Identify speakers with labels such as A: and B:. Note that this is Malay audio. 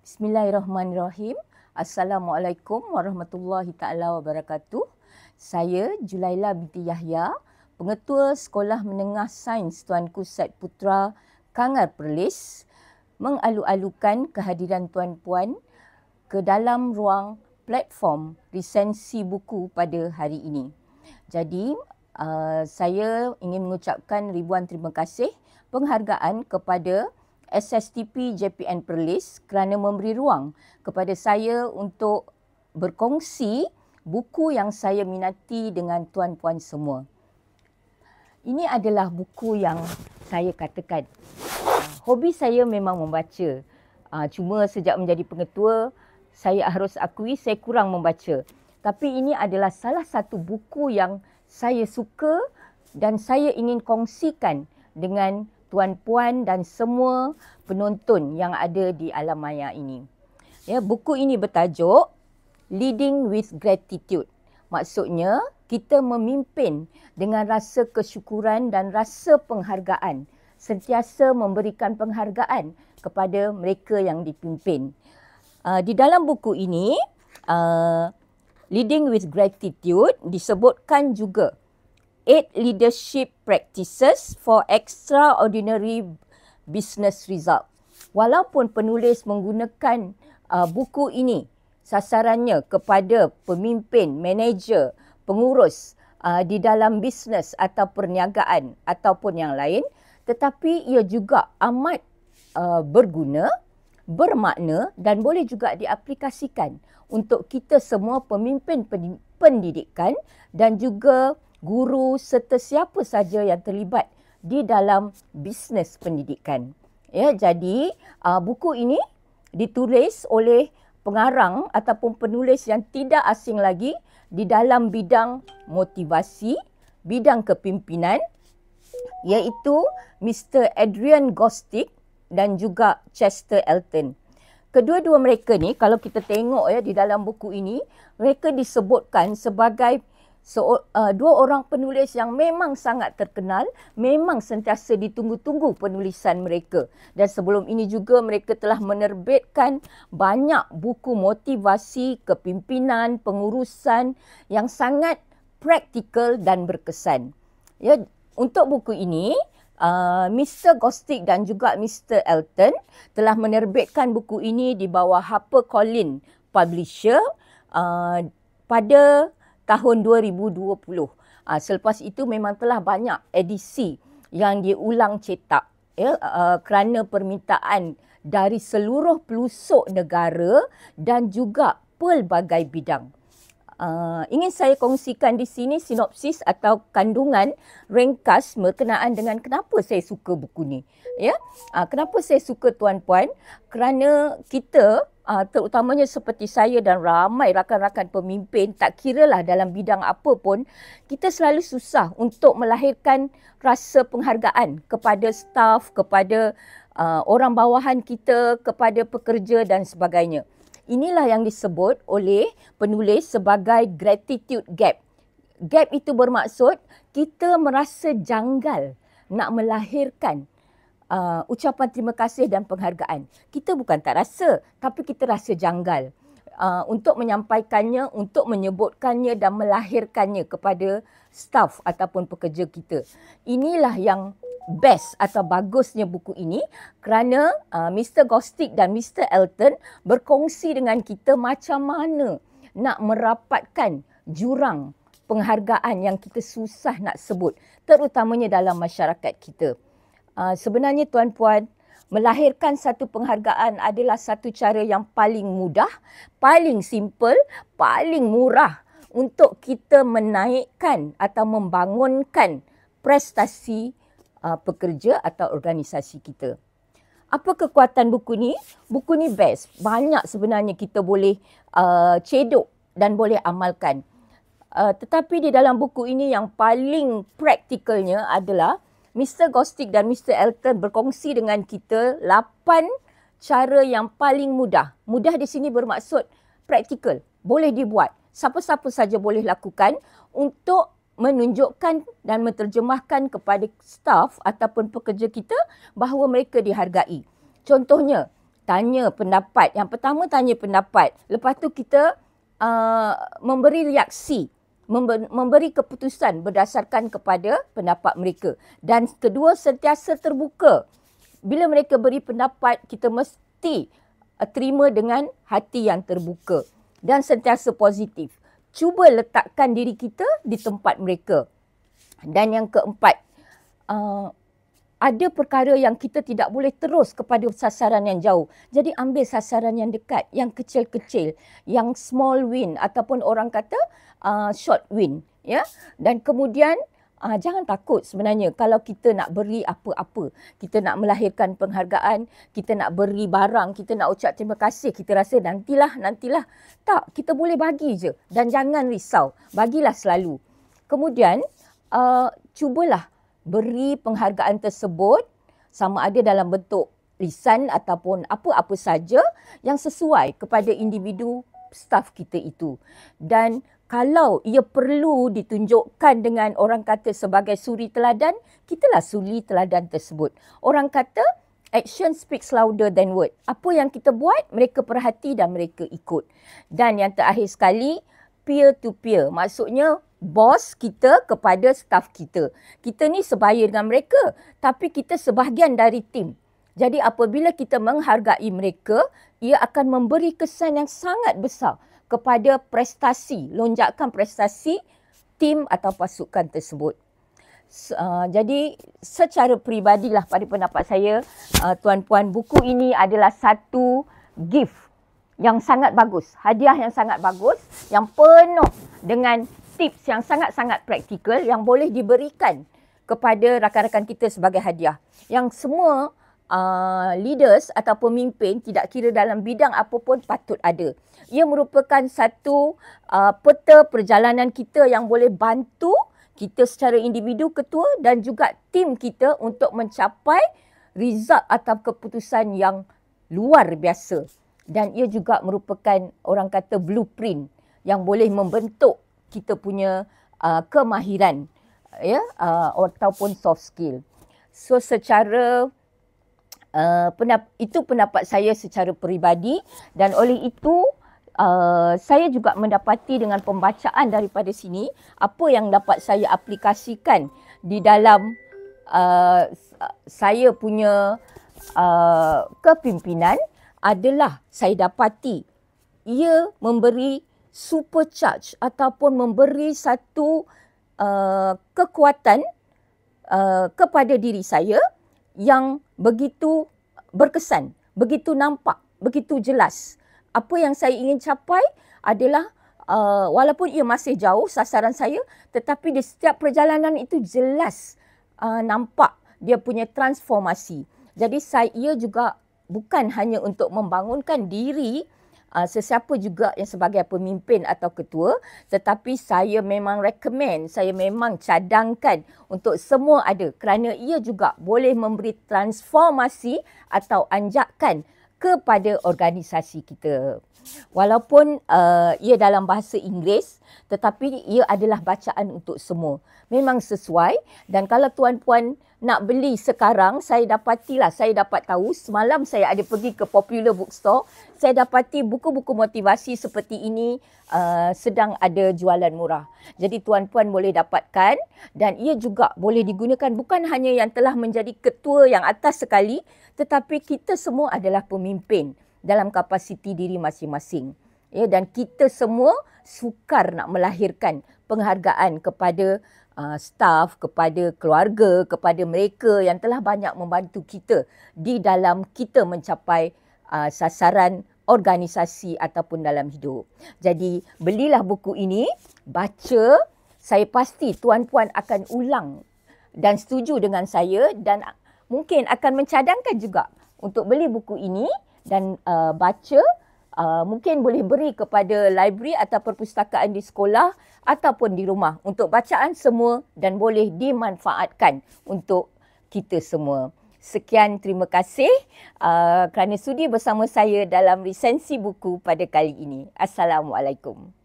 A: Bismillahirrahmanirrahim. Assalamualaikum warahmatullahi taala wabarakatuh. Saya Julaila binti Yahya, Pengetua Sekolah Menengah Sains Tuan Said Putra, Kangar Perlis, mengalu-alukan kehadiran tuan-puan ke dalam ruang platform resensi buku pada hari ini. Jadi, uh, saya ingin mengucapkan ribuan terima kasih penghargaan kepada SSTP JPN Perlis kerana memberi ruang kepada saya untuk berkongsi buku yang saya minati dengan tuan-puan semua. Ini adalah buku yang saya katakan. Uh, hobi saya memang membaca. Uh, cuma sejak menjadi pengetua, saya harus akui saya kurang membaca. Tapi ini adalah salah satu buku yang saya suka dan saya ingin kongsikan dengan tuan-puan dan semua penonton yang ada di alam maya ini. Ya, buku ini bertajuk Leading with Gratitude. Maksudnya, kita memimpin dengan rasa kesyukuran dan rasa penghargaan. Sentiasa memberikan penghargaan kepada mereka yang dipimpin. Uh, di dalam buku ini, uh, Leading with Gratitude disebutkan juga eight leadership practices for extraordinary business result. Walaupun penulis menggunakan uh, buku ini sasarannya kepada pemimpin, manager, pengurus uh, di dalam bisnes atau perniagaan ataupun yang lain, tetapi ia juga amat uh, berguna, bermakna dan boleh juga diaplikasikan untuk kita semua pemimpin pendidikan dan juga guru serta siapa saja yang terlibat di dalam bisnes pendidikan. Ya, jadi uh, buku ini ditulis oleh pengarang ataupun penulis yang tidak asing lagi di dalam bidang motivasi, bidang kepimpinan iaitu Mr Adrian Gostick dan juga Chester Elton. Kedua-dua mereka ni kalau kita tengok ya di dalam buku ini, mereka disebutkan sebagai so, uh, dua orang penulis yang memang sangat terkenal, memang sentiasa ditunggu-tunggu penulisan mereka. Dan sebelum ini juga mereka telah menerbitkan banyak buku motivasi, kepimpinan, pengurusan yang sangat praktikal dan berkesan. Ya, untuk buku ini, Uh, Mr. Gostick dan juga Mr. Elton telah menerbitkan buku ini di bawah HarperCollins Publisher uh, pada tahun 2020. Ah, selepas itu memang telah banyak edisi yang diulang cetak ya ah, kerana permintaan dari seluruh pelosok negara dan juga pelbagai bidang. Uh, ingin saya kongsikan di sini sinopsis atau kandungan ringkas berkenaan dengan kenapa saya suka buku ni. Ya. Uh, kenapa saya suka tuan-puan? Kerana kita uh, terutamanya seperti saya dan ramai rakan-rakan pemimpin tak kira lah dalam bidang apa pun kita selalu susah untuk melahirkan rasa penghargaan kepada staf kepada uh, orang bawahan kita kepada pekerja dan sebagainya inilah yang disebut oleh penulis sebagai gratitude gap gap itu bermaksud kita merasa janggal nak melahirkan uh, ucapan terima kasih dan penghargaan. Kita bukan tak rasa, tapi kita rasa janggal uh, untuk menyampaikannya, untuk menyebutkannya dan melahirkannya kepada staff ataupun pekerja kita. Inilah yang best atau bagusnya buku ini kerana uh, Mr. Gostick dan Mr. Elton berkongsi dengan kita macam mana nak merapatkan jurang penghargaan yang kita susah nak sebut terutamanya dalam masyarakat kita. Ah, sebenarnya tuan-puan melahirkan satu penghargaan adalah satu cara yang paling mudah, paling simple, paling murah untuk kita menaikkan atau membangunkan prestasi uh, pekerja atau organisasi kita. Apa kekuatan buku ni? Buku ni best. Banyak sebenarnya kita boleh uh, cedok dan boleh amalkan. Uh, tetapi di dalam buku ini yang paling praktikalnya adalah Mr. Gostick dan Mr. Elton berkongsi dengan kita lapan cara yang paling mudah. Mudah di sini bermaksud praktikal. Boleh dibuat. Siapa-siapa saja boleh lakukan untuk menunjukkan dan menterjemahkan kepada staf ataupun pekerja kita bahawa mereka dihargai. Contohnya, tanya pendapat. Yang pertama tanya pendapat. Lepas tu kita uh, memberi reaksi memberi keputusan berdasarkan kepada pendapat mereka dan kedua sentiasa terbuka bila mereka beri pendapat kita mesti uh, terima dengan hati yang terbuka dan sentiasa positif cuba letakkan diri kita di tempat mereka dan yang keempat uh, ada perkara yang kita tidak boleh terus kepada sasaran yang jauh. Jadi ambil sasaran yang dekat, yang kecil-kecil, yang small win ataupun orang kata uh, short win, ya. Dan kemudian uh, jangan takut sebenarnya kalau kita nak beri apa-apa, kita nak melahirkan penghargaan, kita nak beri barang, kita nak ucap terima kasih, kita rasa nantilah, nantilah. Tak, kita boleh bagi je dan jangan risau. Bagilah selalu. Kemudian uh, cubalah cubalah beri penghargaan tersebut sama ada dalam bentuk lisan ataupun apa-apa saja yang sesuai kepada individu staf kita itu. Dan kalau ia perlu ditunjukkan dengan orang kata sebagai suri teladan, kitalah suri teladan tersebut. Orang kata action speaks louder than word. Apa yang kita buat, mereka perhati dan mereka ikut. Dan yang terakhir sekali, peer to peer. Maksudnya bos kita kepada staff kita. Kita ni sebaya dengan mereka tapi kita sebahagian dari tim. Jadi apabila kita menghargai mereka, ia akan memberi kesan yang sangat besar kepada prestasi, lonjakan prestasi tim atau pasukan tersebut. Uh, jadi secara peribadilah pada pendapat saya, uh, tuan-puan, buku ini adalah satu gift yang sangat bagus, hadiah yang sangat bagus yang penuh dengan tips yang sangat-sangat praktikal yang boleh diberikan kepada rakan-rakan kita sebagai hadiah. Yang semua uh, leaders atau pemimpin tidak kira dalam bidang apapun patut ada. Ia merupakan satu uh, peta perjalanan kita yang boleh bantu kita secara individu ketua dan juga tim kita untuk mencapai result atau keputusan yang luar biasa. Dan ia juga merupakan orang kata blueprint yang boleh membentuk kita punya uh, kemahiran ya yeah, uh, ataupun soft skill. So secara uh, pendap- itu pendapat saya secara peribadi dan oleh itu uh, saya juga mendapati dengan pembacaan daripada sini apa yang dapat saya aplikasikan di dalam uh, saya punya uh, kepimpinan adalah saya dapati ia memberi supercharge ataupun memberi satu uh, kekuatan uh, kepada diri saya yang begitu berkesan, begitu nampak, begitu jelas. Apa yang saya ingin capai adalah uh, walaupun ia masih jauh sasaran saya tetapi di setiap perjalanan itu jelas uh, nampak dia punya transformasi. Jadi saya ia juga bukan hanya untuk membangunkan diri uh, sesiapa juga yang sebagai pemimpin atau ketua tetapi saya memang recommend saya memang cadangkan untuk semua ada kerana ia juga boleh memberi transformasi atau anjakan kepada organisasi kita. Walaupun uh, ia dalam bahasa Inggeris tetapi ia adalah bacaan untuk semua. Memang sesuai dan kalau tuan-puan nak beli sekarang, saya dapati lah saya dapat tahu semalam saya ada pergi ke popular bookstore, saya dapati buku-buku motivasi seperti ini uh, sedang ada jualan murah. Jadi tuan-puan boleh dapatkan dan ia juga boleh digunakan bukan hanya yang telah menjadi ketua yang atas sekali, tetapi kita semua adalah pemimpin dalam kapasiti diri masing-masing. Ya, dan kita semua sukar nak melahirkan penghargaan kepada uh, staff kepada keluarga kepada mereka yang telah banyak membantu kita di dalam kita mencapai uh, sasaran organisasi ataupun dalam hidup. Jadi belilah buku ini, baca, saya pasti tuan-puan akan ulang dan setuju dengan saya dan mungkin akan mencadangkan juga untuk beli buku ini dan uh, baca Uh, mungkin boleh beri kepada library atau perpustakaan di sekolah ataupun di rumah untuk bacaan semua dan boleh dimanfaatkan untuk kita semua. Sekian terima kasih uh, kerana sudi bersama saya dalam resensi buku pada kali ini. Assalamualaikum.